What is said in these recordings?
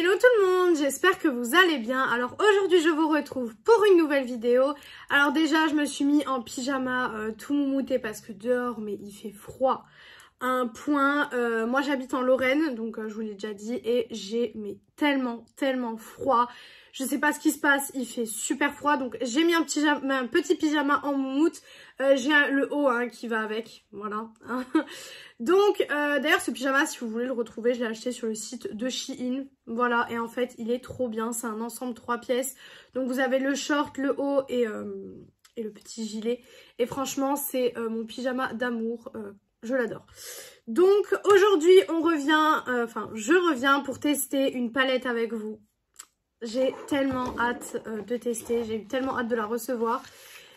Hello tout le monde, j'espère que vous allez bien. Alors aujourd'hui je vous retrouve pour une nouvelle vidéo. Alors déjà je me suis mis en pyjama euh, tout mouté parce que dehors mais il fait froid un point. Euh, moi j'habite en Lorraine, donc euh, je vous l'ai déjà dit, et j'ai mais tellement, tellement froid. Je sais pas ce qui se passe, il fait super froid, donc j'ai mis un petit, un petit pyjama en moumoute. Euh, j'ai le haut hein, qui va avec, voilà. Hein. donc d'ailleurs ce pyjama, si vous voulez le retrouver, je l'ai acheté sur le site de Shein, voilà. Et en fait il est trop bien, c'est un ensemble trois pièces. Donc vous avez le short, le haut et et le petit gilet. Et franchement, c'est mon pyjama d'amour je l'adore. Donc aujourd'hui, on revient, euh, enfin je reviens pour tester une palette avec vous. J'ai tellement hâte euh, de tester, j'ai tellement hâte de la recevoir.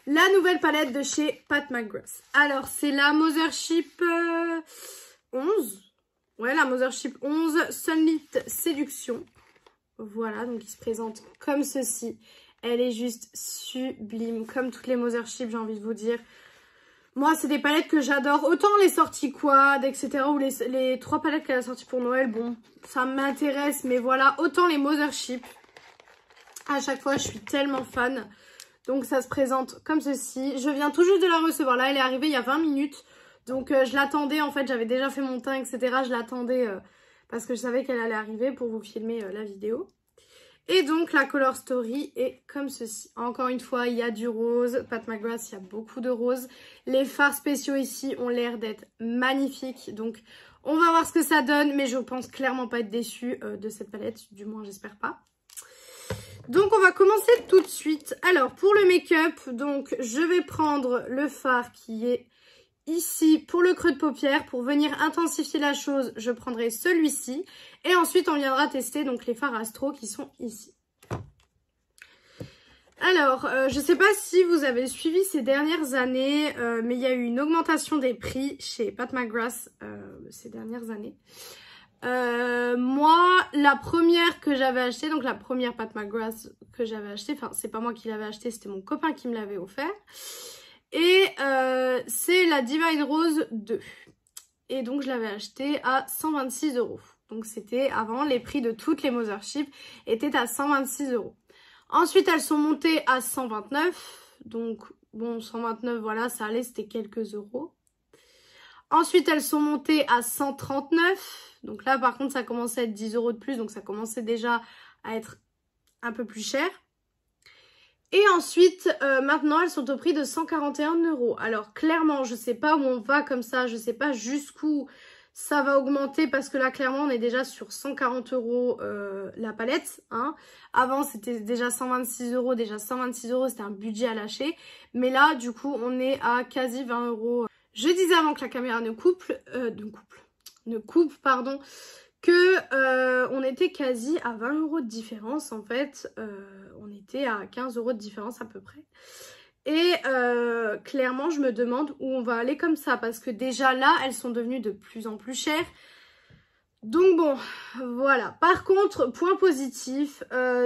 La nouvelle palette de chez Pat McGrath. Alors c'est la Mothership 11. Euh, ouais, la Mothership 11 Sunlit Séduction. Voilà, donc il se présente comme ceci. Elle est juste sublime, comme toutes les Mothership, j'ai envie de vous dire. Moi, c'est des palettes que j'adore. Autant les sorties quad, etc. Ou les, trois palettes qu'elle a sorties pour Noël. Bon, ça m'intéresse. Mais voilà, autant les Mothership. À chaque fois, je suis tellement fan. Donc, ça se présente comme ceci. Je viens tout juste de la recevoir. Là, elle est arrivée il y a 20 minutes. Donc, euh, je l'attendais. En fait, j'avais déjà fait mon teint, etc. Je l'attendais euh, parce que je savais qu'elle allait arriver pour vous filmer euh, la vidéo. Et donc, la Color Story est comme ceci. Encore une fois, il y a du rose. Pat McGrath, il y a beaucoup de rose. Les fards spéciaux ici ont l'air d'être magnifiques. Donc, on va voir ce que ça donne. Mais je pense clairement pas être déçue euh, de cette palette. Du moins, j'espère pas. Donc, on va commencer tout de suite. Alors, pour le make-up, donc je vais prendre le fard qui est ici pour le creux de paupière. Pour venir intensifier la chose, je prendrai celui-ci. Et ensuite, on viendra tester donc les fards astro qui sont ici. Alors, euh, je ne sais pas si vous avez suivi ces dernières années, euh, mais il y a eu une augmentation des prix chez Pat McGrath euh, ces dernières années. moi, la première que j'avais achetée, donc la première Pat McGrath que j'avais achetée, enfin, c'est pas moi qui l'avais achetée, c'était mon copain qui me l'avait offert. Et euh, c'est la Divine Rose 2. Et donc je l'avais acheté à 126 euros. Donc c'était avant, les prix de toutes les Mothership étaient à 126 euros. Ensuite, elles sont montées à 129. Donc bon, 129, voilà, ça allait, c'était quelques euros. Ensuite, elles sont montées à 139. Donc là, par contre, ça commençait à être 10 euros de plus. Donc ça commençait déjà à être un peu plus cher. Et ensuite, euh, maintenant, elles sont au prix de 141 euros. Alors, clairement, je ne sais pas où on va comme ça. Je ne sais pas jusqu'où ça va augmenter parce que là, clairement, on est déjà sur 140 euros euh, la palette. Hein. Avant, c'était déjà 126 euros. Déjà 126 euros, c'était un budget à lâcher. Mais là, du coup, on est à quasi 20 euros. Je disais avant que la caméra ne coupe, euh, ne couple, ne coupe, pardon, que euh, on était quasi à 20 euros de différence en fait euh, on était à 15 euros de différence à peu près et euh, clairement je me demande où on va aller comme ça parce que déjà là elles sont devenues de plus en plus chères donc bon voilà par contre point positif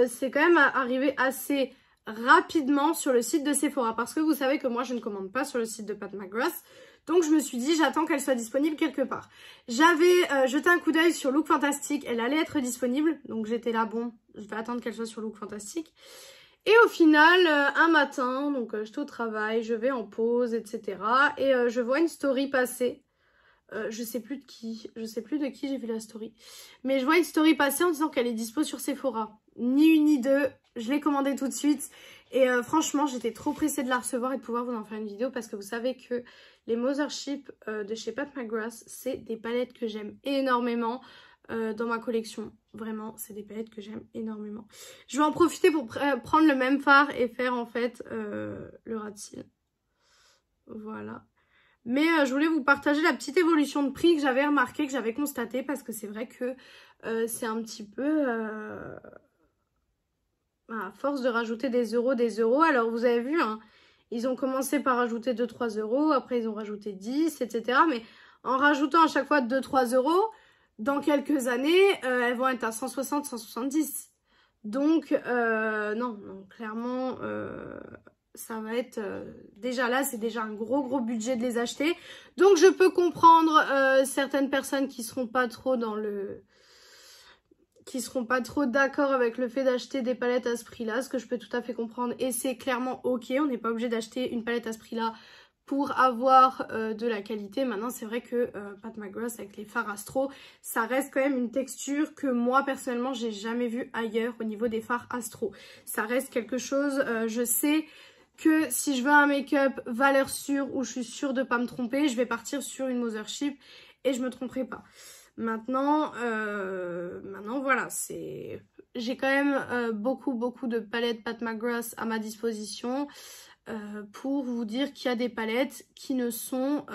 c'est quand même arrivé assez rapidement sur le site de Sephora parce que vous savez que moi je ne commande pas sur le site de Pat McGrath donc je me suis dit, j'attends qu'elle soit disponible quelque part. J'avais euh, jeté un coup d'œil sur Look Fantastic, elle allait être disponible. Donc j'étais là, bon, je vais attendre qu'elle soit sur Look Fantastic. Et au final, euh, un matin, donc euh, je j'étais au travail, je vais en pause, etc. Et je vois une story passer. je sais plus de qui, je sais plus de qui j'ai vu la story. Mais je vois une story passer en disant qu'elle est dispo sur Sephora. Ni une ni deux, je l'ai commandée tout de suite. Et euh, franchement, j'étais trop pressée de la recevoir et de pouvoir vous en faire une vidéo parce que vous savez que les Mothership euh, de chez Pat McGrath, c'est des palettes que j'aime énormément euh, dans ma collection. Vraiment, c'est des palettes que j'aime énormément. Je vais en profiter pour prendre le même phare et faire en fait le rat Voilà. Mais je voulais vous partager la petite évolution de prix que j'avais remarqué, que j'avais constaté, parce que c'est vrai que c'est un petit peu à force de rajouter des euros, des euros. Alors, vous avez vu, hein, ils ont commencé par rajouter 2-3 euros, après ils ont rajouté 10, etc. Mais en rajoutant à chaque fois 2-3 euros, dans quelques années, euh, elles vont être à 160, 170. Donc, euh, non, clairement, euh, ça va être... déjà là, c'est déjà un gros, gros budget de les acheter. Donc, je peux comprendre certaines personnes qui seront pas trop dans le qui seront pas trop d'accord avec le fait d'acheter des palettes à ce prix-là, ce que je peux tout à fait comprendre. Et c'est clairement ok, on n'est pas obligé d'acheter une palette à ce prix-là pour avoir euh, de la qualité. Maintenant, c'est vrai que euh, Pat McGrath avec les fards Astro, ça reste quand même une texture que moi, personnellement, j'ai jamais vue ailleurs au niveau des fards Astro. Ça reste quelque chose, euh, je sais que si je veux un make-up valeur sûre où je suis sûre de pas me tromper, je vais partir sur une Mothership et je me tromperai pas. Maintenant, euh, maintenant voilà, c'est... J'ai quand même euh, beaucoup, beaucoup de palettes Pat McGrath à ma disposition euh, pour vous dire qu'il y a des palettes qui ne sont,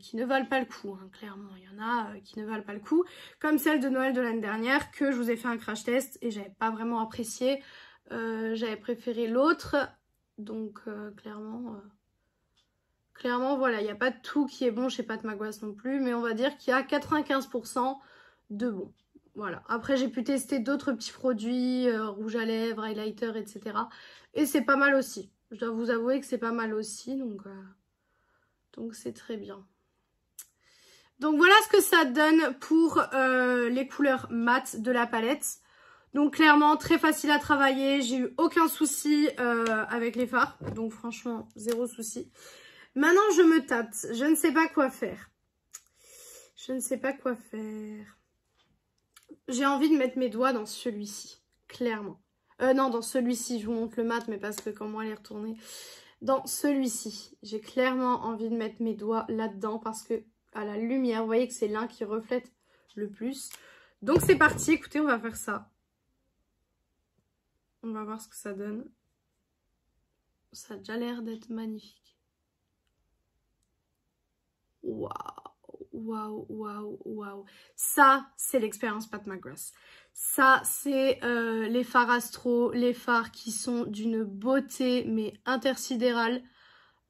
qui ne valent pas le coup. Hein, clairement, il y en a qui ne valent pas le coup, comme celle de Noël de l'année dernière que je vous ai fait un crash test et j'avais pas vraiment apprécié. j'avais préféré l'autre, donc clairement clairement, voilà, il n'y a pas tout qui est bon chez Pat Maguas non plus, mais on va dire qu'il y a 95% de bon. Voilà. Après, j'ai pu tester d'autres petits produits, euh, rouge à lèvres, highlighter, etc. Et c'est pas mal aussi. Je dois vous avouer que c'est pas mal aussi, donc euh, donc c'est très bien. Donc voilà ce que ça donne pour euh, les couleurs mates de la palette. Donc clairement, très facile à travailler. J'ai eu aucun souci avec les fards. Donc franchement, zéro souci. Maintenant, je me tâte. Je ne sais pas quoi faire. Je ne sais pas quoi faire. J'ai envie de mettre mes doigts dans celui-ci, clairement. Euh, non, dans celui-ci, je vous montre le mat, mais parce que quand moi, elle est retournée. Dans celui-ci, j'ai clairement envie de mettre mes doigts là-dedans parce que à la lumière, vous voyez que c'est l'un qui reflète le plus. Donc, c'est parti. Écoutez, on va faire ça. On va voir ce que ça donne. Ça a déjà l'air d'être magnifique waouh, waouh, waouh, waouh. Ça, c'est l'expérience Pat McGrath. Ça, c'est euh, les phares astro, les phares qui sont d'une beauté, mais intersidérale.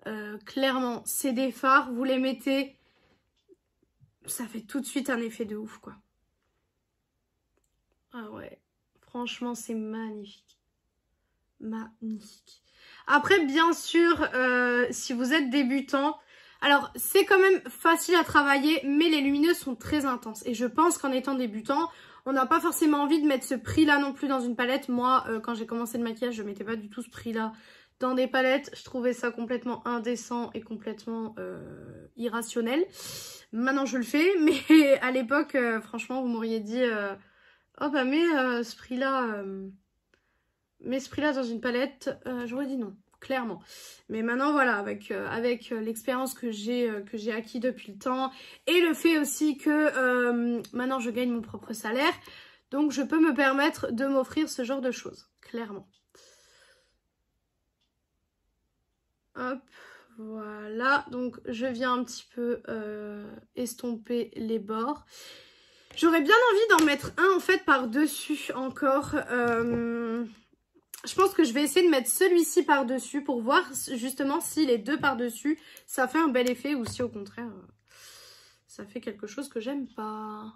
Euh, clairement, c'est des phares, vous les mettez, ça fait tout de suite un effet de ouf, quoi. Ah ouais, franchement, c'est magnifique. Magnifique. Après, bien sûr, euh, si vous êtes débutant, alors, c'est quand même facile à travailler, mais les lumineuses sont très intenses. Et je pense qu'en étant débutant, on n'a pas forcément envie de mettre ce prix-là non plus dans une palette. Moi, euh, quand j'ai commencé le maquillage, je mettais pas du tout ce prix-là dans des palettes. Je trouvais ça complètement indécent et complètement euh, irrationnel. Maintenant, je le fais, mais à l'époque, euh, franchement, vous m'auriez dit Oh bah, mais ce prix-là... mais ce prix-là dans une palette, j'aurais dit non clairement. Mais maintenant, voilà, avec, euh, avec euh, l'expérience euh, que j'ai acquis depuis le temps et le fait aussi que maintenant je gagne mon propre salaire, donc je peux me permettre de m'offrir ce genre de choses, clairement. Hop, voilà, donc je viens un petit peu estomper les bords. J'aurais bien envie d'en mettre un en fait par-dessus encore. Je pense que je vais essayer de mettre celui-ci par-dessus pour voir justement si les deux par-dessus, ça fait un bel effet ou si au contraire, euh, ça fait quelque chose que j'aime pas.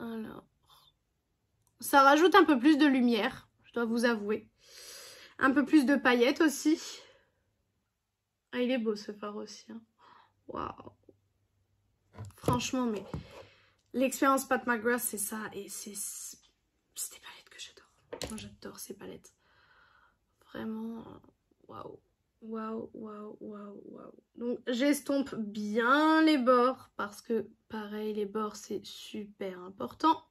Alors, ça rajoute un peu plus de lumière, je dois vous avouer. Un peu plus de paillettes aussi. Ah, il est beau ce phare aussi. Hein. Waouh Franchement, mais l'expérience Pat McGrath, c'est ça. Et c'est... C'était pas j'adore ces palettes. Vraiment, waouh, waouh, waouh, waouh, waouh. Donc j'estompe bien les bords parce que pareil les bords c'est super important.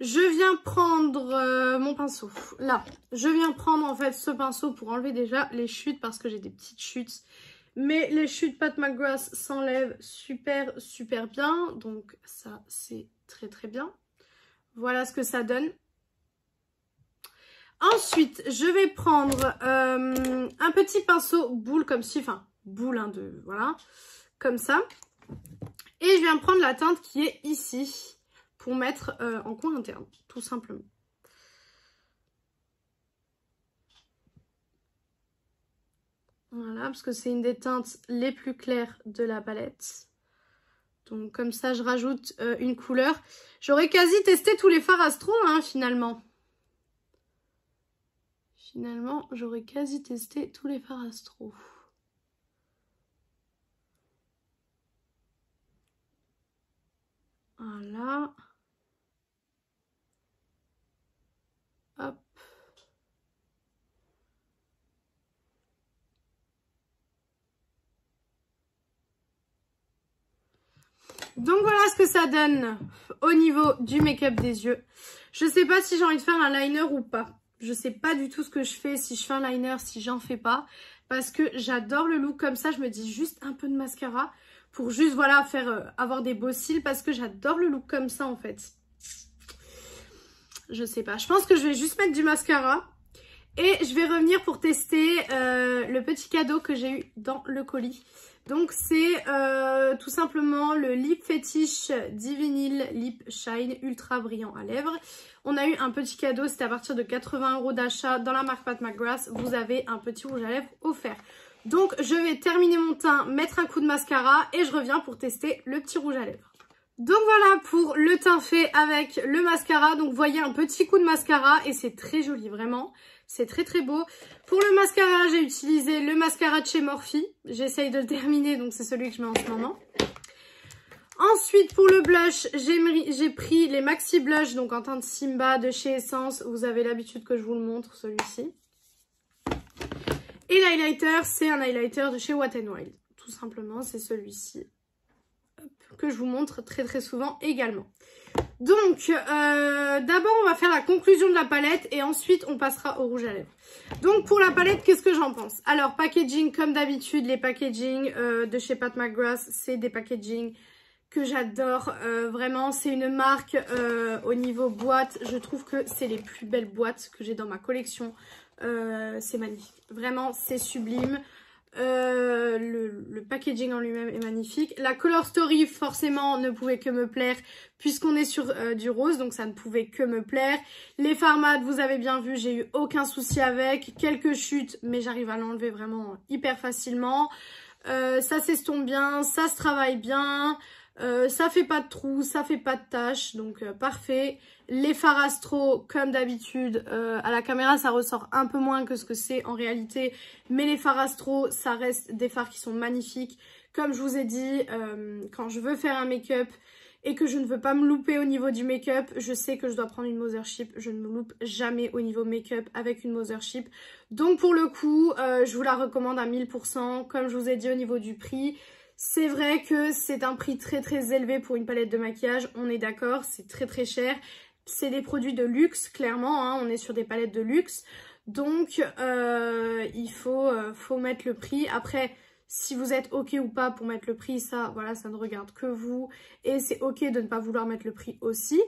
Je viens prendre euh, mon pinceau, là, je viens prendre en fait ce pinceau pour enlever déjà les chutes parce que j'ai des petites chutes. Mais les chutes Pat McGrath s'enlèvent super super bien, donc ça c'est très très bien. Voilà ce que ça donne. Ensuite, je vais prendre euh, un petit pinceau boule comme ci, enfin boule hein, de voilà, comme ça. Et je viens prendre la teinte qui est ici pour mettre euh, en coin interne, tout simplement. Voilà, parce que c'est une des teintes les plus claires de la palette. Donc comme ça, je rajoute euh, une couleur. J'aurais quasi testé tous les fards hein, finalement. Finalement, j'aurais quasi testé tous les phares astro. Voilà. Hop. Donc voilà ce que ça donne au niveau du make-up des yeux. Je sais pas si j'ai envie de faire un liner ou pas. Je sais pas du tout ce que je fais, si je fais un liner, si j'en fais pas. Parce que j'adore le look comme ça. Je me dis juste un peu de mascara pour juste, voilà, faire euh, avoir des beaux cils. Parce que j'adore le look comme ça, en fait. Je sais pas. Je pense que je vais juste mettre du mascara. Et je vais revenir pour tester euh, le petit cadeau que j'ai eu dans le colis. Donc c'est euh, tout simplement le Lip Fetish Divinyl Lip Shine Ultra Brillant à lèvres. On a eu un petit cadeau, c'était à partir de 80 euros d'achat dans la marque Pat McGrath. Vous avez un petit rouge à lèvres offert. Donc je vais terminer mon teint, mettre un coup de mascara et je reviens pour tester le petit rouge à lèvres. Donc voilà pour le teint fait avec le mascara. Donc vous voyez un petit coup de mascara et c'est très joli vraiment. C'est très très beau. Pour le mascara, j'ai utilisé le mascara de chez Morphe. J'essaye de le terminer, donc c'est celui que je mets en ce moment. Ensuite, pour le blush, j'ai pris les Maxi Blush, donc en teinte Simba de chez Essence. Vous avez l'habitude que je vous le montre, celui-ci. Et l'highlighter, c'est un highlighter de chez n Wild. Tout simplement, c'est celui-ci que je vous montre très très souvent également. Donc, euh, d'abord, on va faire la conclusion de la palette et ensuite, on passera au rouge à lèvres. Donc, pour la palette, qu'est-ce que j'en pense Alors, packaging, comme d'habitude, les packagings euh, de chez Pat McGrath, c'est des packagings que j'adore. Euh, vraiment, c'est une marque au niveau boîte. Je trouve que c'est les plus belles boîtes que j'ai dans ma collection. c'est magnifique. Vraiment, c'est sublime. Euh, le, packaging en lui-même est magnifique. La Color Story, forcément, ne pouvait que me plaire puisqu'on est sur euh, du rose, donc ça ne pouvait que me plaire. Les Farmades, vous avez bien vu, j'ai eu aucun souci avec. Quelques chutes, mais j'arrive à l'enlever vraiment hyper facilement. Euh, ça s'estompe bien, ça se travaille bien, ça fait pas de trous, ça fait pas de taches, donc parfait. Les phares astro, comme d'habitude, euh, à la caméra, ça ressort un peu moins que ce que c'est en réalité. Mais les phares astro, ça reste des phares qui sont magnifiques. Comme je vous ai dit, euh, quand je veux faire un make-up et que je ne veux pas me louper au niveau du make-up, je sais que je dois prendre une Mothership. Je ne me loupe jamais au niveau make-up avec une Mothership. Donc pour le coup, euh, je vous la recommande à 1000%. Comme je vous ai dit au niveau du prix, c'est vrai que c'est un prix très très élevé pour une palette de maquillage, on est d'accord, c'est très très cher, c'est des produits de luxe, clairement. Hein, on est sur des palettes de luxe. Donc, euh, il faut, euh, faut, mettre le prix. Après, si vous êtes OK ou pas pour mettre le prix, ça, voilà, ça ne regarde que vous. Et c'est OK de ne pas vouloir mettre le prix aussi.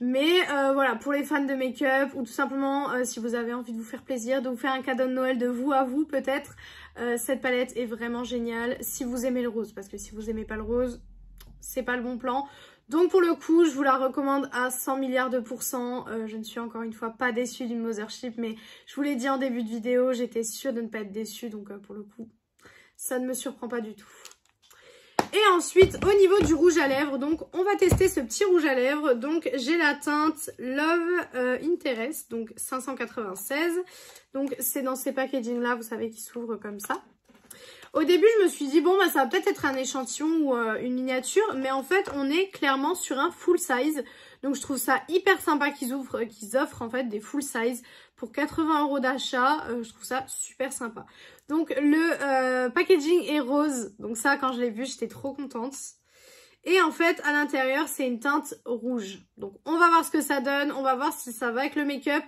Mais euh, voilà, pour les fans de make-up ou tout simplement si vous avez envie de vous faire plaisir, de vous faire un cadeau de Noël de vous à vous peut-être, cette palette est vraiment géniale si vous aimez le rose. Parce que si vous aimez pas le rose, c'est pas le bon plan. Donc pour le coup, je vous la recommande à 100 milliards de pourcents. Euh, je ne suis encore une fois pas déçue d'une Mothership, mais je vous l'ai dit en début de vidéo, j'étais sûre de ne pas être déçue, donc euh, pour le coup, ça ne me surprend pas du tout. Et ensuite, au niveau du rouge à lèvres, donc on va tester ce petit rouge à lèvres. Donc j'ai la teinte Love euh, Interest, donc 596. Donc c'est dans ces packagings là, vous savez, qui s'ouvrent comme ça. Au début, je me suis dit, bon, bah, ça va peut-être être un échantillon ou euh, une miniature, mais en fait, on est clairement sur un full size. Donc, je trouve ça hyper sympa qu'ils offrent euh, qu'ils offrent en fait des full size pour 80 euros d'achat. Euh, je trouve ça super sympa. Donc, le packaging est rose. Donc ça, quand je l'ai vu, j'étais trop contente. Et en fait, à l'intérieur, c'est une teinte rouge. Donc, on va voir ce que ça donne. On va voir si ça va avec le make-up.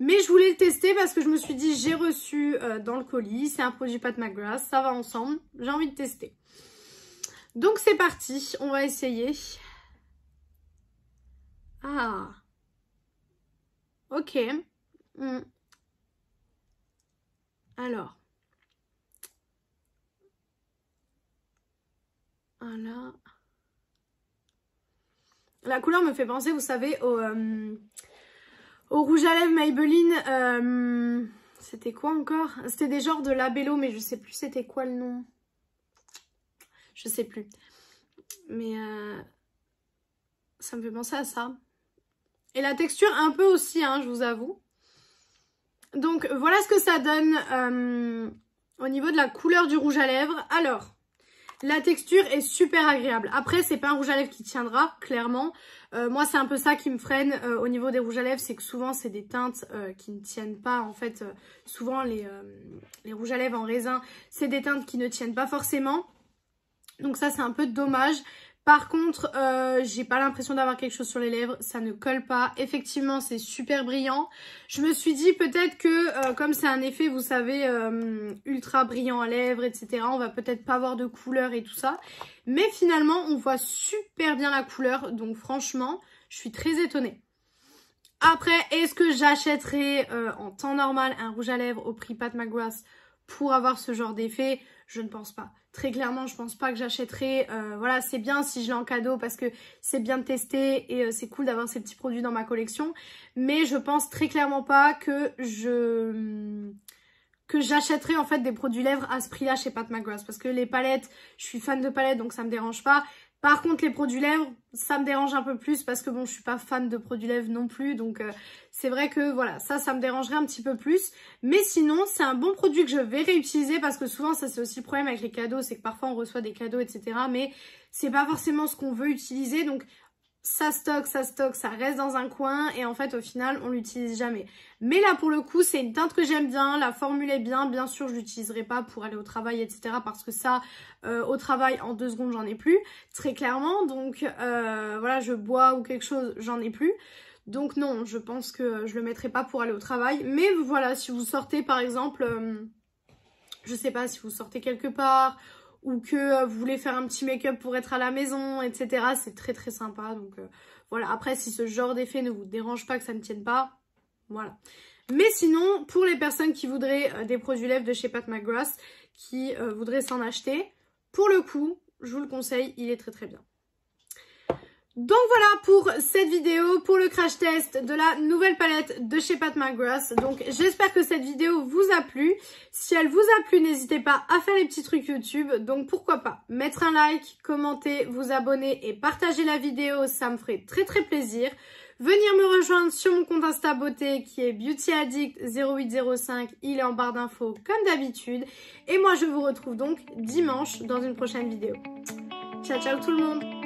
Mais je voulais le tester parce que je me suis dit, j'ai reçu euh, dans le colis, c'est un produit Pat McGrath, ça va ensemble, j'ai envie de tester. Donc c'est parti, on va essayer. Ah, ok. Hmm. Alors. Voilà. La couleur me fait penser, vous savez, au... Euh, au rouge à lèvres Maybelline, euh, c'était quoi encore C'était des genres de labello, mais je sais plus c'était quoi le nom. Je sais plus. Mais euh, ça me fait penser à ça. Et la texture un peu aussi, hein, je vous avoue. Donc voilà ce que ça donne euh, au niveau de la couleur du rouge à lèvres. Alors, la texture est super agréable. Après, c'est pas un rouge à lèvres qui tiendra, clairement. Euh, moi, c'est un peu ça qui me freine euh, au niveau des rouges à lèvres, c'est que souvent, c'est des teintes euh, qui ne tiennent pas. En fait, souvent, les, les, rouges à lèvres en raisin, c'est des teintes qui ne tiennent pas forcément. Donc ça, c'est un peu dommage. Par contre, euh, j'ai pas l'impression d'avoir quelque chose sur les lèvres, ça ne colle pas. Effectivement, c'est super brillant. Je me suis dit peut-être que, euh, comme c'est un effet, vous savez, euh, ultra brillant à lèvres, etc., on va peut-être pas avoir de couleur et tout ça. Mais finalement, on voit super bien la couleur, donc franchement, je suis très étonnée. Après, est-ce que j'achèterai en temps normal un rouge à lèvres au prix Pat McGrath pour avoir ce genre d'effet je ne pense pas. Très clairement, je pense pas que j'achèterai. Euh, voilà, c'est bien si je l'ai en cadeau parce que c'est bien de tester et euh, c'est cool d'avoir ces petits produits dans ma collection. Mais je pense très clairement pas que je mm, que j'achèterai en fait des produits lèvres à ce prix-là chez Pat McGrath parce que les palettes, je suis fan de palettes donc ça me dérange pas. Par contre, les produits lèvres, ça me dérange un peu plus parce que bon, je suis pas fan de produits lèvres non plus. Donc, euh, c'est vrai que voilà, ça, ça me dérangerait un petit peu plus. Mais sinon, c'est un bon produit que je vais réutiliser parce que souvent, ça, c'est aussi le problème avec les cadeaux. C'est que parfois, on reçoit des cadeaux, etc. Mais c'est pas forcément ce qu'on veut utiliser. Donc, ça stocke, ça stocke, ça reste dans un coin et en fait au final on l'utilise jamais. Mais là pour le coup c'est une teinte que j'aime bien, la formule est bien, bien sûr je l'utiliserai pas pour aller au travail etc parce que ça euh, au travail en deux secondes j'en ai plus très clairement donc euh, voilà je bois ou quelque chose j'en ai plus. Donc non je pense que je le mettrai pas pour aller au travail mais voilà si vous sortez par exemple je euh, je sais pas si vous sortez quelque part ou que euh, vous voulez faire un petit make-up pour être à la maison, etc. C'est très très sympa. Donc euh, voilà, après si ce genre d'effet ne vous dérange pas, que ça ne tienne pas, voilà. Mais sinon, pour les personnes qui voudraient euh, des produits lèvres de chez Pat McGrath, qui voudraient s'en acheter, pour le coup, je vous le conseille, il est très très bien. Donc voilà pour cette vidéo, pour le crash test de la nouvelle palette de chez Pat McGrath. Donc j'espère que cette vidéo vous a plu. Si elle vous a plu, n'hésitez pas à faire les petits trucs YouTube. Donc pourquoi pas mettre un like, commenter, vous abonner et partager la vidéo, ça me ferait très très plaisir. Venir me rejoindre sur mon compte Insta Beauté qui est BeautyAddict0805, il est en barre d'infos comme d'habitude. Et moi je vous retrouve donc dimanche dans une prochaine vidéo. Ciao ciao tout le monde